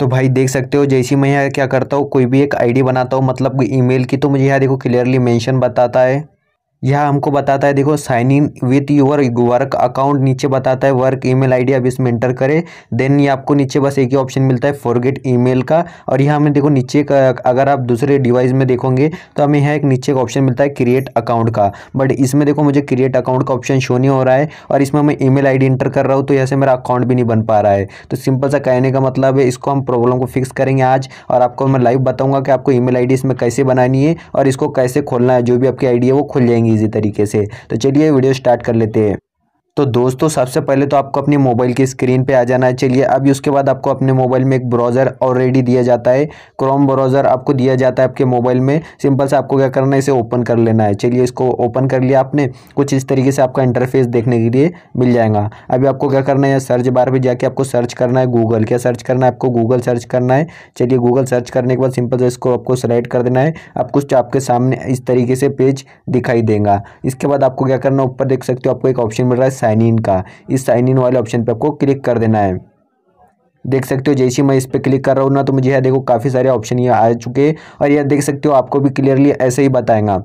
तो भाई देख सकते हो जैसी मैं यहाँ क्या करता हूँ कोई भी एक आईडी बनाता हूँ मतलब ईमेल की तो मुझे यहाँ देखो क्लियरली मेंशन बताता है यह हमको बताता है देखो sign in with your work account नीचे बताता है वर्क ईमेल आईडी अब इसमें एंटर करें देन ये आपको नीचे बस एक ही ऑप्शन मिलता है फॉरगेट ईमेल का और यहाँ हमें देखो नीचे का अगर आप दूसरे डिवाइस में देखोगे तो हमें यहाँ एक नीचे का ऑप्शन मिलता है क्रिएट अकाउंट का बट इसमें देखो मुझे क्रिएट अकाउंट का ऑप्शन शो नहीं हो रहा है और इसमें मैं ई मेल एंटर कर रहा हूँ तो यहाँ से मेरा अकाउंट भी नहीं बन पा रहा है तो सिंपल सा कहने का मतलब है इसको हम प्रॉब्लम को फिक्स करेंगे आज और आपको मैं लाइव बताऊँगा कि आपको ई मेल इसमें कैसे बनानी है और इसको कैसे खोलना है जो भी आपकी आई है वो खुल जाएंगे इजी तरीके से तो चलिए वीडियो स्टार्ट कर लेते हैं तो दोस्तों सबसे पहले तो आपको अपने मोबाइल की स्क्रीन पे आ जाना है चलिए अभी उसके बाद आपको अपने मोबाइल में एक ब्राउज़र ऑलरेडी दिया जाता है क्रोम ब्राउज़र आपको दिया जाता है आपके मोबाइल में सिंपल से आपको क्या करना है इसे ओपन कर लेना है चलिए इसको ओपन कर लिया आपने कुछ इस तरीके से आपका इंटरफेस देखने के लिए मिल जाएगा अभी आपको क्या करना है सर्च बार पर जाके आपको सर्च करना है गूगल क्या सर्च करना है आपको गूगल सर्च करना है चलिए गूगल सर्च करने के बाद सिंपल से इसको आपको सेलेक्ट कर देना है आप कुछ आपके सामने इस तरीके से पेज दिखाई देगा इसके बाद आपको क्या करना है ऊपर देख सकते हो आपको एक ऑप्शन मिल रहा है साइन इन का इस साइन इन वाले ऑप्शन पर आपको क्लिक कर देना है देख सकते हो जैसे मैं इस पर क्लिक कर रहा हूँ ना तो मुझे यह देखो काफ़ी सारे ऑप्शन ये आ चुके हैं और यह देख सकते हो आपको भी क्लियरली ऐसे ही बताएगा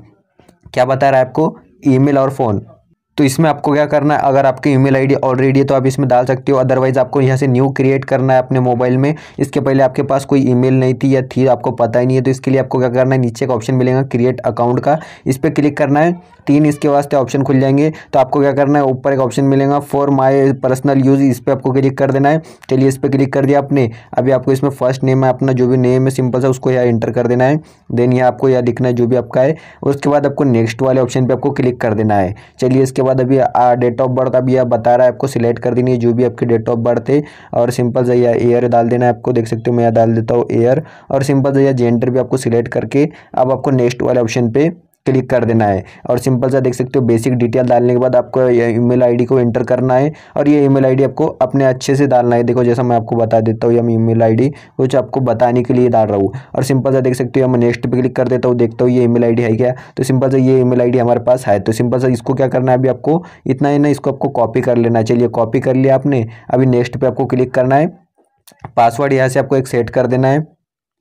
क्या बता रहा है आपको ईमेल और फ़ोन तो इसमें आपको क्या करना है अगर आपकी ईमेल आईडी ऑलरेडी है तो आप इसमें डाल सकते हो अदरवाइज़ आपको यहाँ से न्यू क्रिएट करना है अपने मोबाइल में इसके पहले आपके पास कोई ईमेल नहीं थी या थी आपको पता ही नहीं है तो इसके लिए आपको क्या करना है नीचे का ऑप्शन मिलेगा क्रिएट अकाउंट का इस पर क्लिक करना है तीन इसके वास्ते ऑप्शन खुल जाएंगे तो आपको क्या करना है ऊपर एक ऑप्शन मिलेगा फॉर माई पर्सनल यूज़ इस पर आपको क्लिक कर देना है चलिए इस पर क्लिक कर दिया आपने अभी आपको इसमें फर्स्ट नेम है अपना जो भी नेम है सिंपल सा उसको यहाँ इंटर कर देना है देन यहाँ आपको यहाँ लिखना है जो भी आपका है उसके बाद आपको नेक्स्ट वाले ऑप्शन पर आपको क्लिक कर देना है चलिए इसके उसके बाद अभी डेट ऑफ बर्थ अभी आप बता रहा है आपको सिलेक्ट कर देनी है जो भी आपकी डेट ऑफ बर्थ है और सिंपल सा एयर डाल देना है आपको देख सकते हो मैं यहाँ डाल देता हूँ एयर और सिंपल सा जेंडर भी आपको सिलेक्ट करके अब आपको नेक्स्ट वाले ऑप्शन पर क्लिक कर देना है और सिंपल सा देख सकते हो बेसिक डिटेल डालने के बाद आपको ईमेल आईडी को एंटर करना है और ये ईमेल आईडी आपको अपने अच्छे से डालना है देखो जैसा मैं आपको बता देता हूँ ये मैं ईमेल आईडी कुछ आपको बताने के लिए डाल रहा हूँ और सिंपल सा देख सकते हो मैं नेक्स्ट पर क्लिक कर देता हूँ देखता हूँ ये ईमेल आईडी है क्या तो सिंपल सा ये ईमेल आईडी हमारे पास है तो सिंपल सा इसको क्या करना है अभी आपको इतना ही ना इसको आपको कॉपी कर लेना चलिए कॉपी कर लिया आपने अभी नेक्स्ट पर आपको क्लिक करना है पासवर्ड यहाँ से आपको एक सेट कर देना है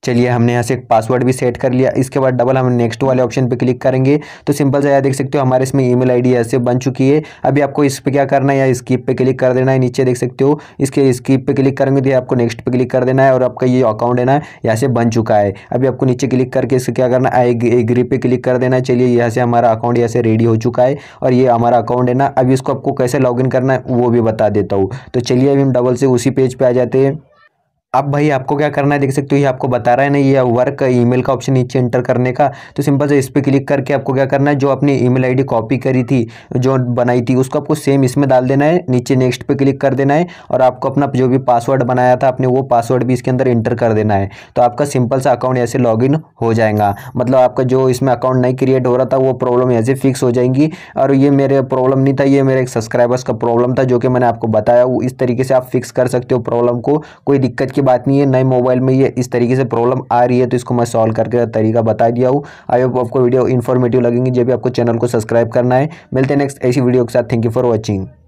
चलिए हमने यहाँ से एक पासवर्ड भी सेट कर लिया इसके बाद डबल हम नेक्स्ट वाले ऑप्शन पे क्लिक करेंगे तो सिंपल सा यहाँ देख सकते हो हमारे इसमें ईमेल आईडी ऐसे बन चुकी है अभी आपको इस पे क्या करना है या स्किप पे क्लिक कर देना है नीचे देख सकते हो इसके स्किप पे क्लिक करेंगे तो आपको नेक्स्ट पे क्लिक कर देना है और आपका ये अकाउंट है ना यहाँ से बन चुका है अभी आपको नीचे क्लिक करके इसको क्या करना है एग्री पे क्लिक कर देना है चलिए यहाँ से हमारा अकाउंट यहाँ से रेडी हो चुका है और ये हमारा अकाउंट है ना अभी इसको आपको कैसे इन करना है वो भी बता देता हूँ तो चलिए अभी हम डबल से उसी पेज पर आ जाते हैं अब भाई आपको क्या करना है देख सकते हो ये आपको बता रहा है ना ये वर्क ईमेल का ऑप्शन नीचे एंटर करने का तो सिंपल से इस पर क्लिक करके आपको क्या करना है जो अपनी ईमेल आईडी कॉपी करी थी जो बनाई थी उसको आपको सेम इसमें डाल देना है नीचे नेक्स्ट पे क्लिक कर देना है और आपको अपना जो भी पासवर्ड बनाया था आपने वो पासवर्ड भी इसके अंदर एंटर कर देना है तो आपका सिंपल सा अकाउंट ऐसे लॉग हो जाएगा मतलब आपका जो इसमें अकाउंट नहीं क्रिएट हो रहा था वो प्रॉब्लम ऐसे फिक्स हो जाएंगी और ये मेरे प्रॉब्लम नहीं था ये मेरे एक सब्सक्राइबर्स का प्रॉब्लम था जो कि मैंने आपको बताया इस तरीके से आप फिक्स कर सकते हो प्रॉब्लम को कोई दिक्कत की बात नहीं है नए मोबाइल में ये इस तरीके से प्रॉब्लम आ रही है तो इसको मैं सॉल्व करके तो तरीका बता दिया हूँ आई होप आपको वीडियो इन्फॉर्मेटिव लगेंगी जब भी आपको चैनल को सब्सक्राइब करना है मिलते हैं नेक्स्ट ऐसी वीडियो के साथ थैंक यू फॉर वॉचिंग